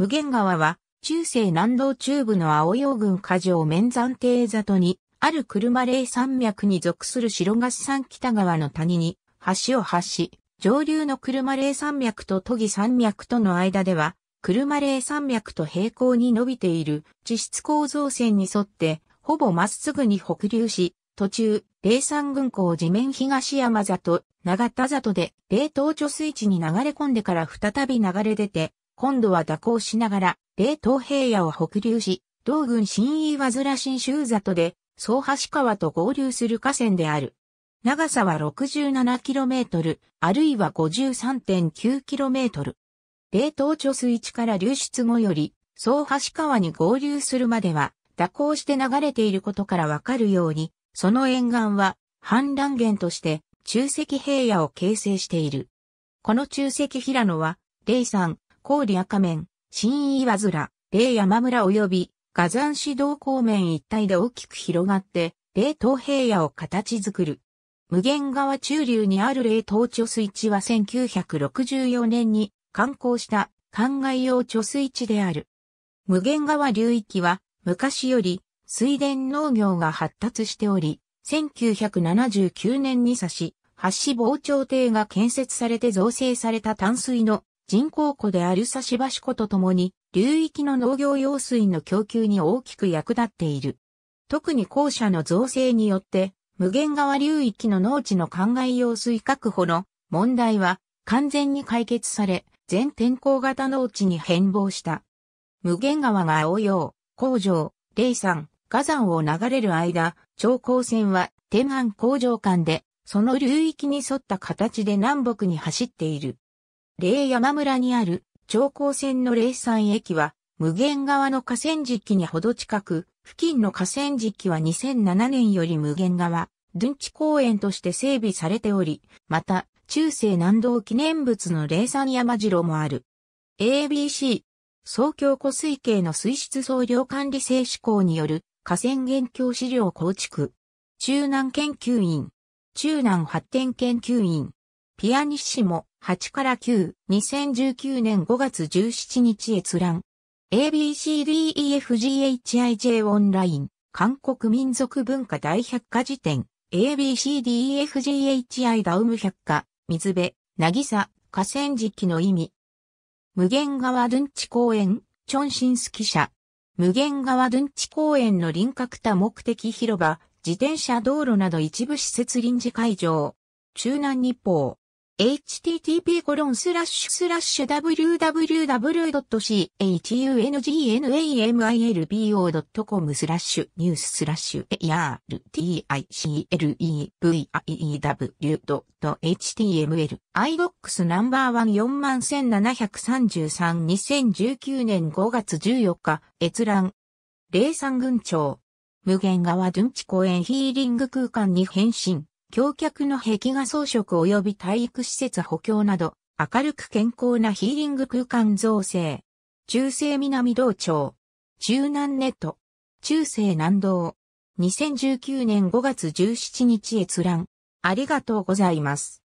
無限川は、中世南道中部の青洋郡下城面山邸里に、ある車霊山脈に属する白菓子山北川の谷に、橋を発し、上流の車霊山脈と都議山脈との間では、車霊山脈と平行に伸びている地質構造線に沿って、ほぼまっすぐに北流し、途中、霊山群港地面東山里、長田里で、冷凍貯水池に流れ込んでから再び流れ出て、今度は蛇行しながら、冷凍平野を北流し、同軍新岩津ら新州里で、総橋川と合流する河川である。長さは 67km、あるいは 53.9km。冷凍貯水池から流出後より、総橋川に合流するまでは、蛇行して流れていることからわかるように、その沿岸は、氾濫源として、中石平野を形成している。この中石平野は、霊山、郡赤面、新岩面、霊山村及び、火山市道公面一帯で大きく広がって、霊東平野を形作る。無限川中流にある霊東貯水池は1964年に観光した灌漑用貯水池である。無限川流域は昔より水田農業が発達しており、1979年に差し、橋防潮堤が建設されて造成された淡水の人工湖である差し橋湖とともに、流域の農業用水の供給に大きく役立っている。特に校舎の造成によって、無限川流域の農地の灌漑用水確保の問題は完全に解決され、全天候型農地に変貌した。無限川が応用、工場、霊山、火山を流れる間、長江線は天安工場間で、その流域に沿った形で南北に走っている。霊山村にある長江線の霊山駅は、無限側の河川敷にほど近く、付近の河川敷は2007年より無限側、ドゥンチ公園として整備されており、また、中世南道記念物の霊山山城もある。ABC、総京湖水系の水質総量管理制施行による河川現況資料構築。中南研究員、中南発展研究員、ピアニッシモ、8から9、2019年5月17日閲覧。ABCDEFGHIJ オンライン、韓国民族文化大百科辞典、ABCDEFGHI ダウム百科、水辺、渚、河川敷の意味。無限川ドゥンチ公園、チョンシンスキ社。無限川ドゥンチ公園の輪郭多目的広場、自転車道路など一部施設臨時会場。中南日報。http://www.chungnamilbo.com スラッシュニューススラッシュ articlevew.html i i b o x s ナンバーワン4733019年5月14日閲覧零三群長無限川順地公園ヒーリング空間に変身橋脚の壁画装飾及び体育施設補強など、明るく健康なヒーリング空間造成。中世南道町。中南ネット。中世南道。2019年5月17日閲覧。ありがとうございます。